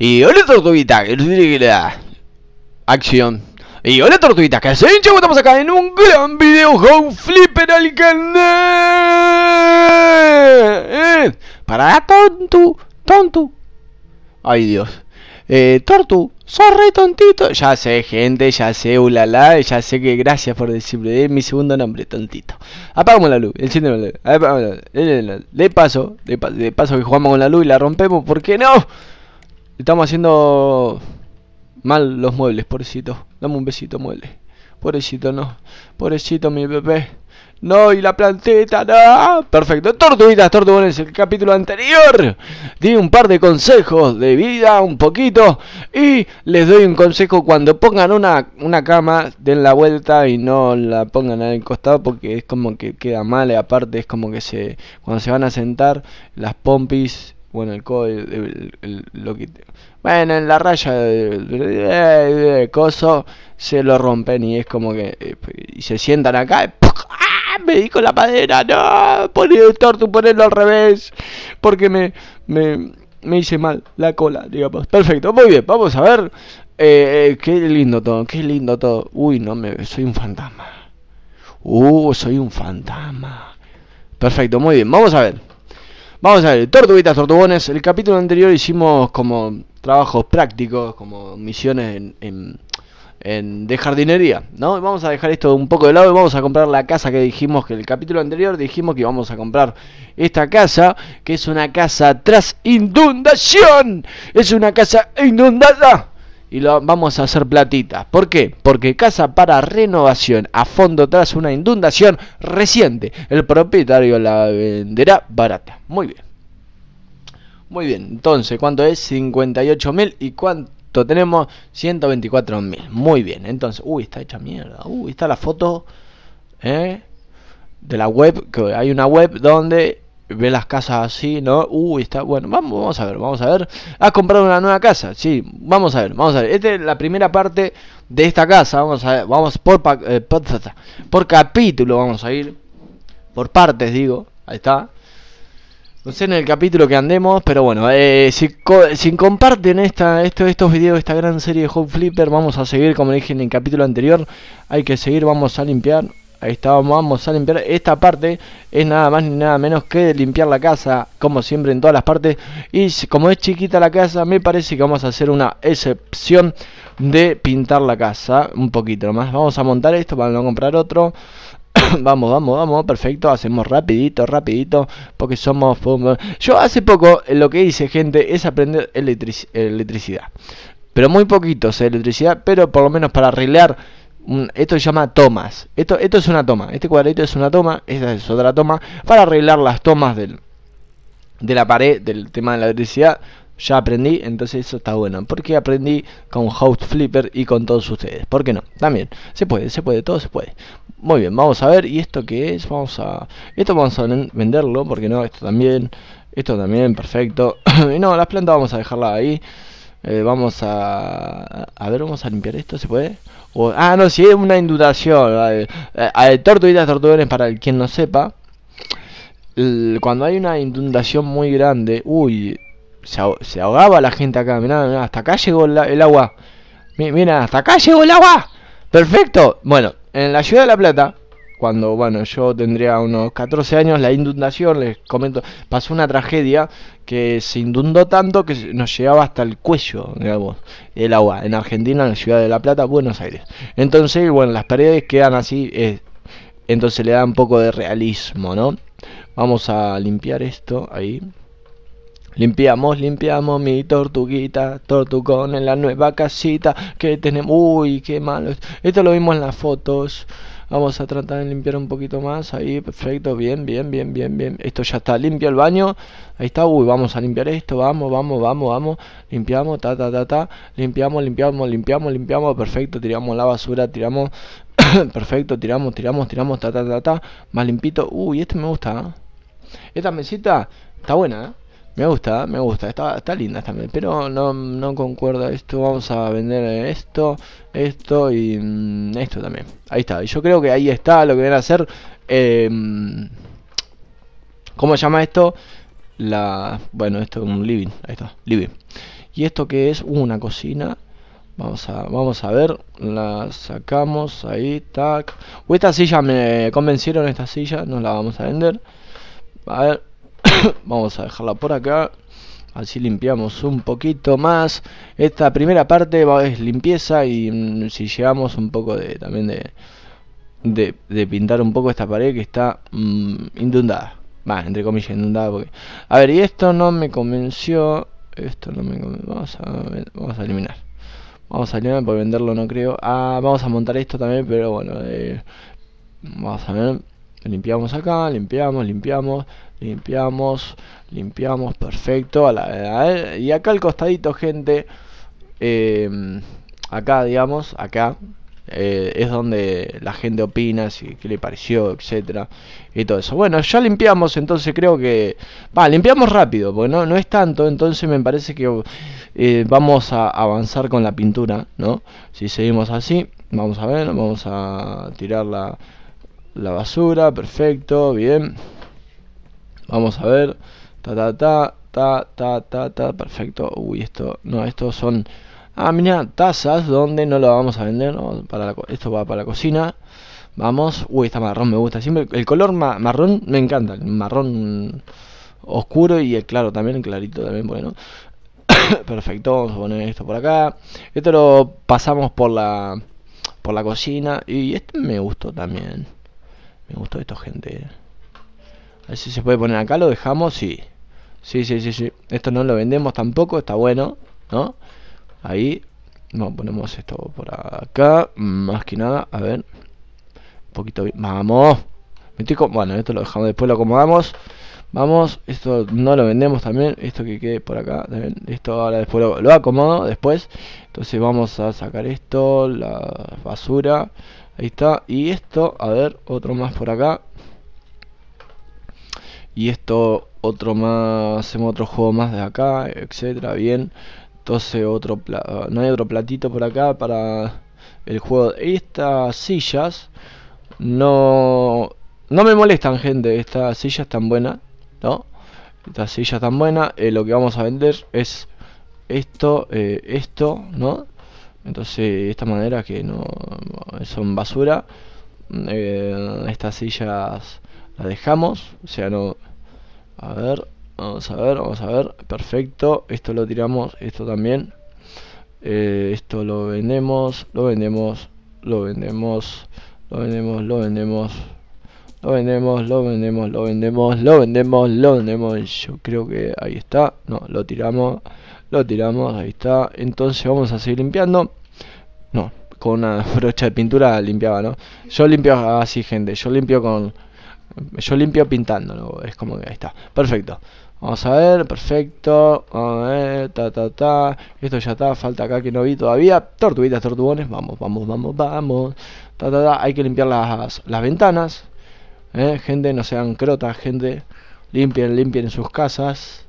Y hola tortuguita, acción. Y hola Tortuguita, que se hincha, estamos acá en un gran video How Flipper al canal. Eh, para tontu, tontu. Ay Dios. Eh, tortu, soy re tontito. Ya sé, gente, ya sé, ulala, ya sé que gracias por decirme eh, mi segundo nombre, tontito. Apagamos la luz, el eh, Le paso, de paso que jugamos con la luz y la rompemos, ¿por qué no? Estamos haciendo mal los muebles, pobrecito. Dame un besito, mueble. Pobrecito, no. Pobrecito, mi bebé. No, y la planteta, no. Perfecto. Tortuguitas, tortugones, el capítulo anterior. Di un par de consejos de vida, un poquito. Y les doy un consejo cuando pongan una, una cama, den la vuelta y no la pongan al costado porque es como que queda mal. Y aparte es como que se cuando se van a sentar, las pompis bueno, el código, lo bueno, en la raya de, coso se lo rompen y es como que eh, pues, y se sientan acá. ¡Ah! me dijo la madera, no, poné el tortu, ponerlo al revés, porque me, me, hice mal la cola, digamos. Perfecto, muy bien, vamos a ver. Eh, qué lindo todo, qué lindo todo. Uy, no, me, soy un fantasma. Uh, soy un fantasma. Perfecto, muy bien, vamos a ver. Vamos a ver, tortuguitas, tortugones. El capítulo anterior hicimos como trabajos prácticos, como misiones en, en de jardinería, ¿no? Vamos a dejar esto un poco de lado y vamos a comprar la casa que dijimos que el capítulo anterior dijimos que íbamos a comprar esta casa, que es una casa tras inundación. Es una casa inundada y lo vamos a hacer platita ¿Por qué? Porque casa para renovación a fondo tras una inundación reciente. El propietario la venderá barata. Muy bien. Muy bien, entonces, ¿cuánto es? 58.000 y cuánto tenemos? 124.000. Muy bien, entonces, uy, está hecha mierda. Uy, está la foto ¿eh? de la web, que hay una web donde ve las casas así, ¿no? Uy, está bueno, vamos, a ver, vamos a ver. ¿Has comprado una nueva casa? Sí, vamos a ver, vamos a ver. Esta es la primera parte de esta casa, vamos a ver, vamos por, eh, por, capítulo vamos a ir, por partes digo, ahí está. No sé en el capítulo que andemos, pero bueno, eh, si, comparten esta, esto, estos videos, esta gran serie de Home Flipper, vamos a seguir, como dije en el capítulo anterior, hay que seguir, vamos a limpiar, Ahí está, vamos a limpiar esta parte. Es nada más ni nada menos que limpiar la casa, como siempre en todas las partes. Y como es chiquita la casa, me parece que vamos a hacer una excepción de pintar la casa. Un poquito más, Vamos a montar esto para no comprar otro. vamos, vamos, vamos. Perfecto. Hacemos rapidito, rapidito. Porque somos... Yo hace poco eh, lo que hice, gente, es aprender electricidad. Pero muy poquito, o eh, electricidad. Pero por lo menos para arreglar esto se llama tomas. Esto, esto es una toma. Este cuadrito es una toma. Esta es otra toma. Para arreglar las tomas del, de la pared, del tema de la electricidad. Ya aprendí, entonces eso está bueno. Porque aprendí con house Flipper y con todos ustedes. ¿Por qué no? También. Se puede, se puede, todo se puede. Muy bien, vamos a ver. ¿Y esto qué es? Vamos a. Esto vamos a venderlo. Porque no, esto también. Esto también, perfecto. y no, las plantas vamos a dejarla ahí. Eh, vamos a... A ver, vamos a limpiar esto, ¿se puede? O, ah, no, si es una inundación. a eh, eh, eh, tortuguitas, para el quien no sepa. cuando hay una inundación muy grande... Uy, se, ahogaba la gente acá. Mirá, hasta acá llegó el agua. Mira, hasta acá llegó el agua. Perfecto. Bueno, en la ciudad de La Plata cuando bueno yo tendría unos 14 años la inundación les comento pasó una tragedia que se inundó tanto que nos llegaba hasta el cuello digamos el agua en Argentina en la ciudad de La Plata Buenos Aires entonces bueno las paredes quedan así eh, entonces le da un poco de realismo no vamos a limpiar esto ahí Limpiamos, limpiamos mi tortuguita, tortugón en la nueva casita que tenemos. Uy, qué malo. Esto lo vimos en las fotos. Vamos a tratar de limpiar un poquito más. Ahí, perfecto. Bien, bien, bien, bien, bien. Esto ya está limpio el baño. Ahí está. Uy, vamos a limpiar esto. Vamos, vamos, vamos, vamos. Limpiamos, ta, ta, ta, ta. Limpiamos, limpiamos, limpiamos, limpiamos. Perfecto. Tiramos la basura, tiramos. perfecto. Tiramos, tiramos, tiramos, ta, ta, ta, Más limpito. Uy, este me gusta. ¿eh? Esta mesita está buena, ¿eh? Me gusta, me gusta, está, está linda también, pero no, no concuerda esto, vamos a vender esto, esto y mm, esto también. Ahí está, yo creo que ahí está lo que van a hacer, eh, em, ¿cómo se llama esto? La, bueno, esto es un living, ahí está, living. Y esto que es una cocina, Vamos a, vamos a ver, la sacamos, ahí, tac. esta silla me convencieron, esta silla, nos la vamos a vender. A ver, Vamos a dejarla por acá. Así limpiamos un poquito más. Esta primera parte es limpieza y mm, si llegamos un poco de también de, pintar un poco esta pared que está mm, inundada. Va, entre comillas, inundada A ver, y esto no me convenció. Esto no me convenció. Vamos a, vamos a eliminar. Vamos a eliminar por venderlo no creo. Ah, vamos a montar esto también, pero bueno. Eh, vamos a ver. Limpiamos acá, limpiamos, limpiamos, limpiamos, limpiamos, perfecto. A la, y acá al costadito, gente, em, acá, digamos, acá, eh, es donde la gente opina, si qué le pareció, etcétera y todo eso. Bueno, ya limpiamos, entonces creo que va, limpiamos rápido, porque no, no es tanto, entonces me parece que eh, vamos a avanzar con la pintura, ¿no? Si seguimos así, vamos a ver, vamos a tirarla la basura, perfecto, bien. Vamos a ver. Ta ta ta ta ta ta ta, perfecto. Uy, esto no, estos son Ah, mira, tazas donde no lo vamos a vender, para esto va para la cocina. Vamos. Uy, está marrón, me gusta. Siempre el color marrón me encanta, el marrón oscuro y el claro también, el clarito también, bueno. perfecto, vamos a poner esto por acá. Esto lo pasamos por la por la cocina y este me gustó también. Me gustó esto gente, eh. A ver si se puede poner acá, lo dejamos, sí. Sí, sí, sí, sí. Esto no lo vendemos tampoco, está bueno, ¿no? Ahí. No, ponemos esto por acá. Más que nada, a ver. Un poquito bien. ¡Vamos! Bueno, esto lo dejamos, después lo acomodamos. Vamos, esto no lo vendemos también, esto que quede por acá, esto ahora después lo, acomodo después. Entonces vamos a sacar esto, la basura, Ahí está. Y esto, a ver, otro más por acá. Y esto, otro más, hacemos otro juego más de acá, etcétera, bien. Entonces otro, no hay otro platito por acá para el juego. Estas sillas no, no me molestan, gente, estas sillas tan buenas, ¿no? Estas sillas tan buenas, eh, lo que vamos a vender es esto, eh, esto, ¿no? Entonces, de esta manera que no son basura, estas sillas las dejamos, o sea, no... A ver, vamos a ver, vamos a ver, perfecto, esto lo tiramos, esto también, esto lo vendemos, lo vendemos, lo vendemos, lo vendemos, lo vendemos, lo vendemos, lo vendemos, lo vendemos, lo vendemos, lo vendemos, yo creo que ahí está, no, lo tiramos, lo tiramos, ahí está. Entonces vamos a seguir limpiando. No, con una brocha de pintura limpiaba, ¿no? Yo limpio así, ah, gente. Yo limpio con... Yo limpio pintando, Es como que ahí está. Perfecto. Vamos a ver, perfecto. A ver, ta, ta, ta. Esto ya está, falta acá que no vi todavía. Tortuguitas, tortugones. Vamos, vamos, vamos, vamos. Hay que limpiar las, ventanas. ¿eh? Gente, no sean crotas, gente. Limpien, limpien sus casas.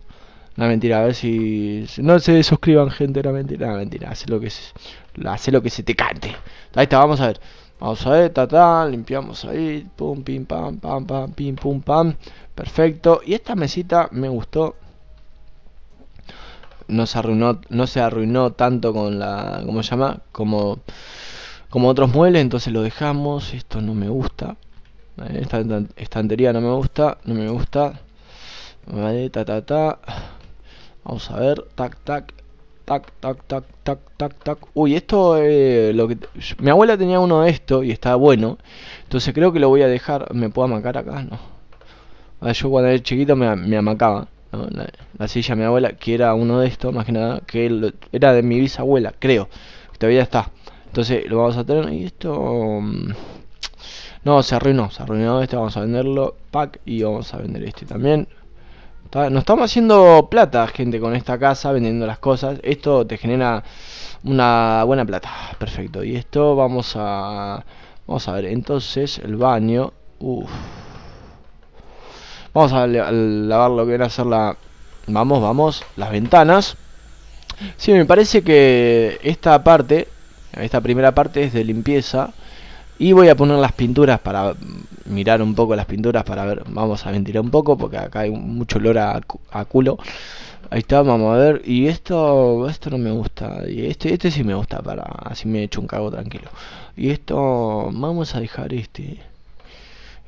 No, mentira, a ver si, No se suscriban, gente, una mentira. una mentira, hace lo que se, hace lo que se te cante. Ahí está, vamos a ver. Vamos a ver, ta, ta, limpiamos ahí. Pum, pim, pam, pam, pam, pim, pum, pam. Perfecto. Y esta mesita me gustó. No se arruinó, no se arruinó tanto con la. ¿Cómo se llama? Como, como otros muebles, entonces lo dejamos. Esto no me gusta. Esta estantería no me gusta, no me gusta. Vale, ta ta. Vamos a ver, tac, tac, tac, tac, tac, tac, tac, Uy, esto eh, lo que mi abuela tenía uno de estos y está bueno. Entonces creo que lo voy a dejar. ¿Me puedo amacar acá? No. yo cuando era chiquito me, me amacaba. La, silla de mi abuela, que era uno de estos, más que nada, que era de mi bisabuela, creo. Que todavía está. Entonces lo vamos a tener. Y esto. Mm, no, se arruinó, se arruinó este, vamos a venderlo. Pack y vamos a vender este también no estamos haciendo plata, gente, con esta casa, vendiendo las cosas. Esto te genera una buena plata. Perfecto. Y esto vamos a... Vamos a ver, entonces, el baño... Vamos a, lavar lo que era hacer la... Vamos, vamos, las ventanas. Sí, me parece que esta parte, esta primera parte es de limpieza. Y voy a poner las pinturas para mirar un poco las pinturas para ver, vamos a ventilar un poco porque acá hay mucho olor a, culo. Ahí está, vamos a ver. Y esto, esto no me gusta. Y este, este sí me gusta para así me echo un cago tranquilo. Y esto, vamos a dejar este.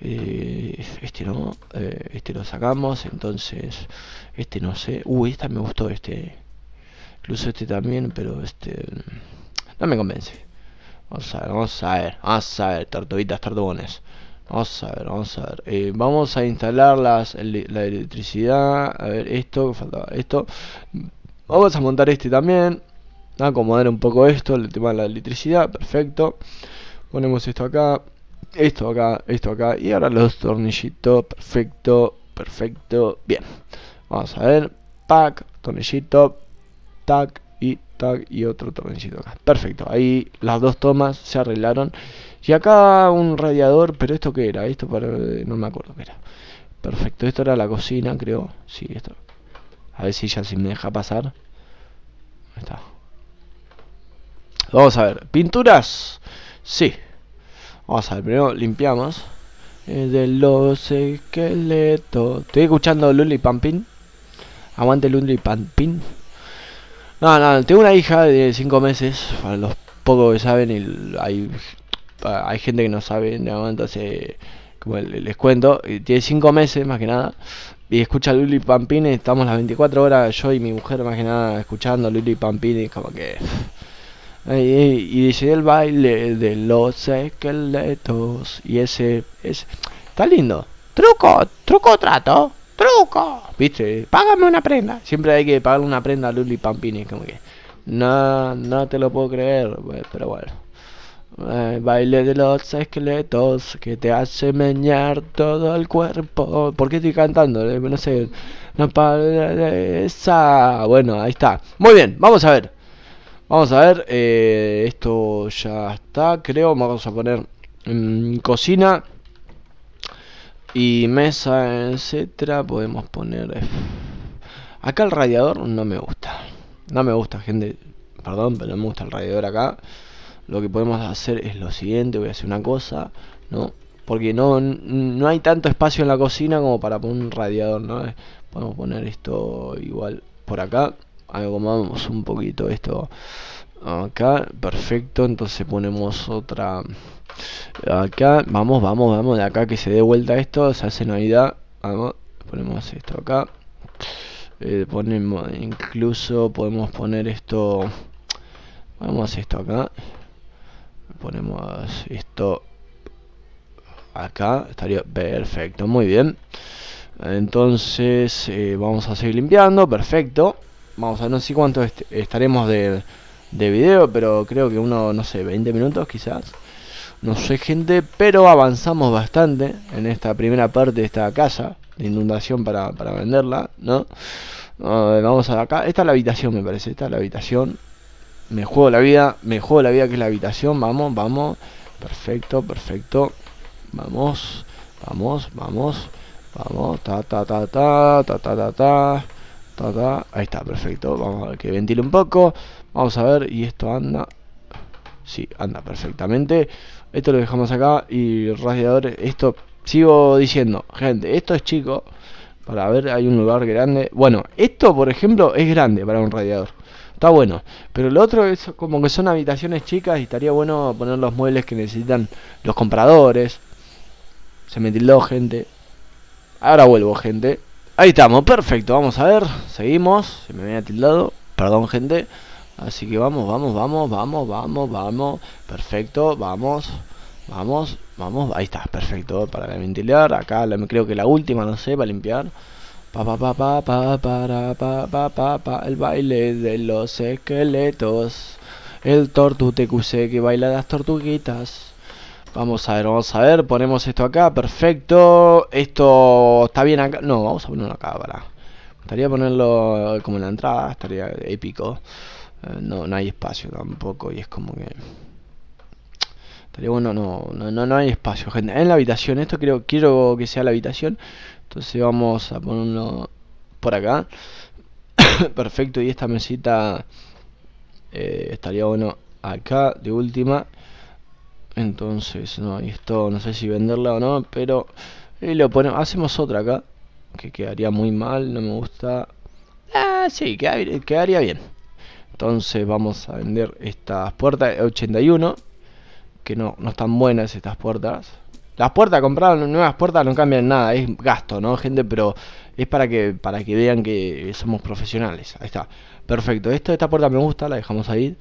Eh, este no, eh, este lo sacamos, entonces este no sé. Uy, esta me gustó este. Incluso este también, pero este no me convence. Vamos a ver, vamos a ver, vamos a ver, tortuguitas, tortugones. Vamos a ver, vamos a ver. Eh, vamos a instalar la electricidad. A ver, esto, faltaba esto. Vamos a montar este también. A acomodar un poco esto, el tema de la electricidad. Perfecto. Ponemos esto acá. Esto acá, esto acá. Y ahora los tornillitos. Perfecto, perfecto. Bien. Vamos a ver. Pack, tornillito. Tac y tac y otro tornillito acá. Perfecto. Ahí las dos tomas se arreglaron. Y acá un radiador, pero esto qué era, esto para eh, no me acuerdo qué era. Perfecto, esto era la cocina, creo. Sí, esto. A ver si ya se me deja pasar. Ahí está. Vamos a ver, pinturas. Sí. Vamos a ver, primero limpiamos. Eh, de los esqueletos. Estoy escuchando Luli Pampin. Aguante Luli Pampin. No, no, tengo una hija de 5 meses. Para los pocos que saben, hay hay gente que no sabe, ¿no? entonces como les cuento, tiene 5 meses más que nada. Y escucha Luli Pampini, estamos las 24 horas, yo y mi mujer más que nada escuchando Luli Pampini, como que... Y, dice el baile de los esqueletos y ese, Está lindo. Truco, truco trato, truco. Viste, págame una prenda. Siempre hay que pagar una prenda a Luli Pampini, como que... No, no te lo puedo creer, pero bueno baile de los esqueletos que te hace meñar todo el cuerpo. ¿Por qué estoy cantando? Eh, no sé. No esa. Bueno, ahí está. Muy bien, vamos a ver. Vamos a ver. Eh, esto ya está, creo. Vamos a poner mm, cocina. Y mesa, etcétera. Podemos poner. Eh, acá el radiador no me gusta. No me gusta, gente. Perdón, pero no me gusta el radiador acá lo que podemos hacer es lo siguiente, voy a hacer una cosa, ¿no? Porque no, no hay tanto espacio en la cocina como para poner un radiador, ¿no? Eh, podemos poner esto igual por acá, acomodamos un poquito esto acá, perfecto, entonces ponemos otra acá, vamos, vamos, vamos, de acá que se dé vuelta esto, se hace navidad, vamos, ponemos esto acá, eh, ponemos, incluso podemos poner esto, vamos esto acá, ponemos esto acá, estaría perfecto, muy bien. Entonces eh, vamos a seguir limpiando, perfecto. Vamos a no sé cuánto estaremos de, de video, pero creo que uno, no sé, 20 minutos quizás. No sé gente, pero avanzamos bastante en esta primera parte de esta casa de inundación para, venderla, ¿no? vamos a acá, esta es la habitación me parece, esta es la habitación me juego la vida, me juego la vida que es la habitación. Vamos, vamos. Perfecto, perfecto. Vamos, vamos, vamos. Vamos, ta ta ta ta, ta ta ta ta, ta ta. Ahí está, perfecto. Vamos a ver que ventile un poco. Vamos a ver, y esto anda. Sí, anda perfectamente. Esto lo dejamos acá y radiadores. Esto sigo diciendo, gente, esto es chico. Para ver, hay un lugar grande. Bueno, esto por ejemplo es grande para un radiador. Está bueno. Pero lo otro es como que son habitaciones chicas y estaría bueno poner los muebles que necesitan los compradores. Se me tildó, gente. Ahora vuelvo, gente. Ahí estamos, perfecto. Vamos a ver. Seguimos. Se me había tildado. Perdón, gente. Así que vamos, vamos, vamos, vamos, vamos, vamos. Perfecto, vamos. Vamos, vamos. Ahí está, perfecto. Para ventilar. Acá creo que la última, no sé, para limpiar. Pa pa pa pa pa para pa pa pa pa el baile de los esqueletos. El tortu que baila las tortuguitas. Vamos a ver, vamos a ver, ponemos esto acá, perfecto. Esto está bien acá. No, vamos a ponerlo acá, para. Estaría ponerlo como en la entrada, estaría épico. Eh, no, no hay espacio tampoco y es como que... Estaría bueno, no, no, no, no hay espacio, gente. En la habitación, esto creo, quiero que sea la habitación entonces vamos a ponerlo por acá perfecto y esta mesita eh, estaría bueno acá de última entonces no esto no sé si venderla o no pero eh, lo ponemos hacemos otra acá que quedaría muy mal no me gusta ah sí quedaría, quedaría bien entonces vamos a vender estas puertas 81 que no no están buenas estas puertas las puertas, compraron nuevas puertas, no cambian nada, es gasto, ¿no, gente? Pero es para que, para que vean que somos profesionales. Ahí está. Perfecto. Esto, esta puerta me gusta, la dejamos ahí.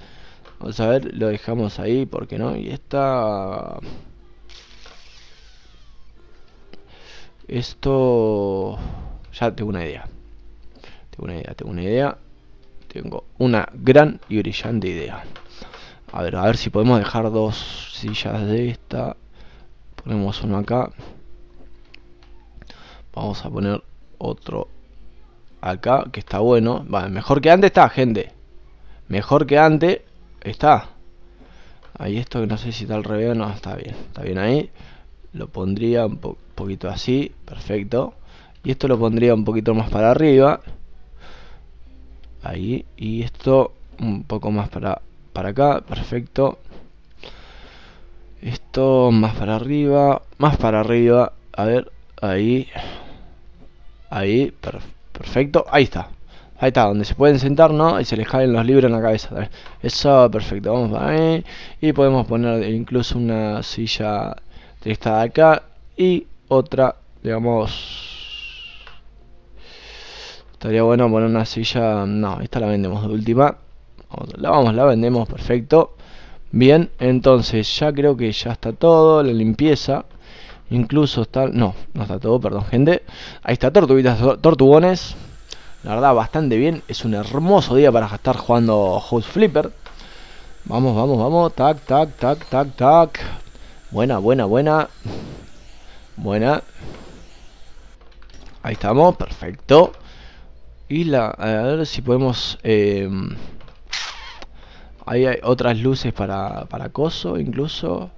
Vamos a ver, lo dejamos ahí, ¿por qué no? Y esta... Esto... Ya tengo una idea. Tengo una idea, tengo una idea. Tengo una gran y brillante idea. A ver, a ver si podemos dejar dos sillas de esta Ponemos uno acá. Vamos a poner otro acá, que está bueno. Vale, mejor que antes está, gente. Mejor que antes está. Ahí esto que no sé si está al revés no, está bien. Está bien ahí. Lo pondría un poquito así, perfecto. Y esto lo pondría un poquito más para arriba. Ahí. Y esto un poco más para, para acá, perfecto. Esto más para arriba, más para arriba. A ver, ahí. Ahí, perfecto. Ahí está. Ahí está, donde se pueden sentar, ¿no? Y se les caen los libros en la cabeza. Eso, perfecto. Vamos para ahí. Y podemos poner incluso una silla de esta de acá. Y otra, digamos... Estaría bueno poner una silla... No, esta la vendemos de última. La vamos, la vendemos, perfecto. Bien, entonces ya creo que ya está todo, la limpieza. Incluso está... No, no está todo, perdón, gente. Ahí está, tortuguitas, tortugones. La verdad, bastante bien. Es un hermoso día para estar jugando House Flipper. Vamos, vamos, vamos. Tac, tac, tac, tac, tac. Buena, buena, buena. Buena. Ahí estamos, perfecto. Y la, a ver si podemos... Em, hay otras luces para, para coso incluso.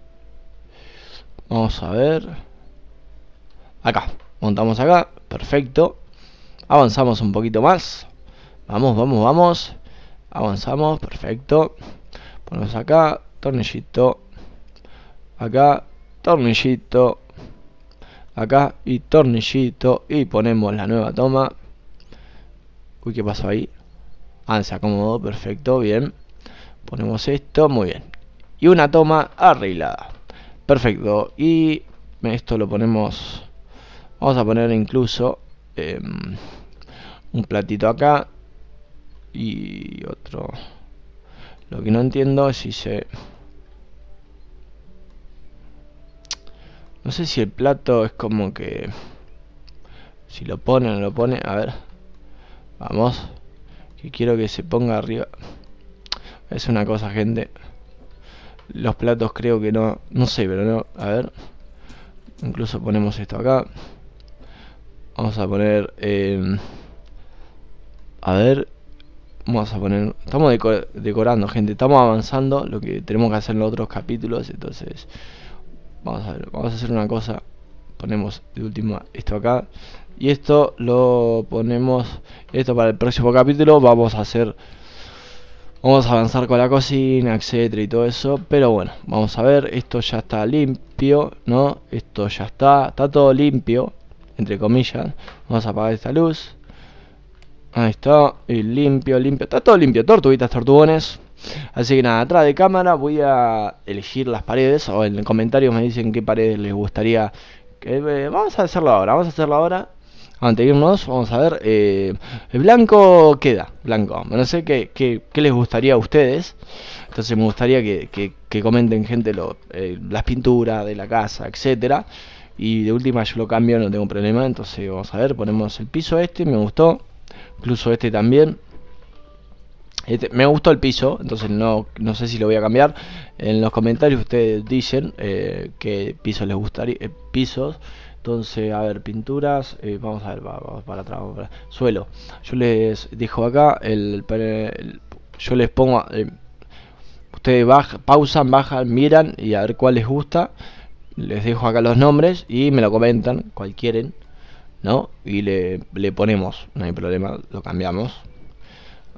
Vamos a ver. Acá. Montamos acá. Perfecto. Avanzamos un poquito más. Vamos, vamos, vamos. Avanzamos. Perfecto. Ponemos acá. Tornillito. Acá. Tornillito. Acá. Y tornillito. Y ponemos la nueva toma. Uy, ¿qué pasó ahí? Ah, se acomodó. Perfecto. Bien. Ponemos esto, muy bien. Y una toma arreglada. Perfecto. Y esto lo ponemos... Vamos a poner incluso em, un platito acá y otro. Lo que no entiendo es si se... No sé si el plato es como que... Si lo pone o no lo pone. A ver. Vamos. Que quiero que se ponga arriba. Es una cosa, gente. Los platos creo que no... No sé, pero no... A ver. Incluso ponemos esto acá. Vamos a poner... Em, a ver... Vamos a poner... Estamos decorando, gente. Estamos avanzando. Lo que tenemos que hacer en los otros capítulos. Entonces... Vamos a ver. Vamos a hacer una cosa. Ponemos de última esto acá. Y esto lo ponemos... Esto para el próximo capítulo. Vamos a hacer Vamos a avanzar con la cocina, etcétera y todo eso. Pero bueno, vamos a ver. Esto ya está limpio, ¿no? Esto ya está. Está todo limpio, entre comillas. Vamos a apagar esta luz. Ahí está. Y limpio, limpio. Está todo limpio. Tortuguitas, tortugones. Así que nada, atrás de cámara voy a elegir las paredes. O en comentarios me dicen qué paredes les gustaría. Que, eh, vamos a hacerlo ahora. Vamos a hacerlo ahora. Antes irnos, vamos a ver. el eh, blanco queda, blanco. No sé qué, les gustaría a ustedes. Entonces me gustaría que, comenten gente lo, eh, las pinturas de la casa, etcétera. Y de última yo lo cambio, no tengo problema. Entonces vamos a ver, ponemos el piso este, me gustó. Incluso este también. Este, me gustó el piso, entonces no, no, sé si lo voy a cambiar. En los comentarios ustedes dicen eh, qué piso les gustaría, pisos entonces, a ver, pinturas, eh, vamos a ver, vamos para atrás, Suelo, yo les dejo acá, el, yo les pongo, eh, ustedes pausan, bajan, miran y a ver cuál les gusta. Les dejo acá los nombres y me lo comentan, cual quieren, ¿no? Y le, le ponemos, no hay problema, lo cambiamos.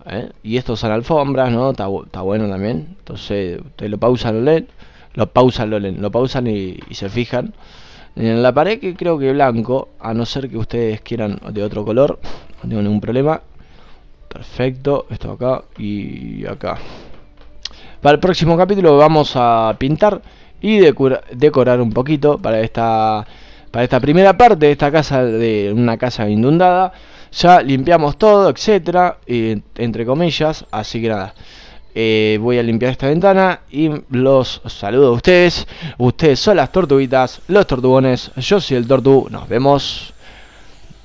¿eh? Y estos son alfombras, ¿no? Está, está bueno también. Entonces, ustedes lo pausan, lo leen, lo pausan, lo leen, lo pausan y se fijan. En la pared que creo que blanco, a no ser que ustedes quieran de otro color, no tengo ningún problema. Perfecto, esto acá y acá. Para el próximo capítulo vamos a pintar y decorar un poquito para esta, para esta primera parte de esta casa, de una casa inundada. Ya limpiamos todo, etcétera, eh, entre comillas, así que nada. Eh, voy a limpiar esta ventana y los saludo a ustedes. Ustedes son las tortuguitas, los tortugones. Yo soy el tortu. Nos vemos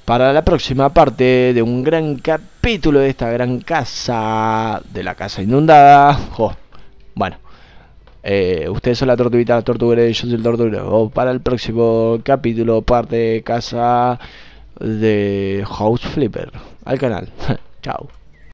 para la próxima parte de un gran capítulo de esta gran casa, de la casa inundada. bueno, eh, ustedes son las tortuguitas, la yo soy el tortuguero. Para el próximo capítulo, parte casa de House Flipper, al canal. Chao.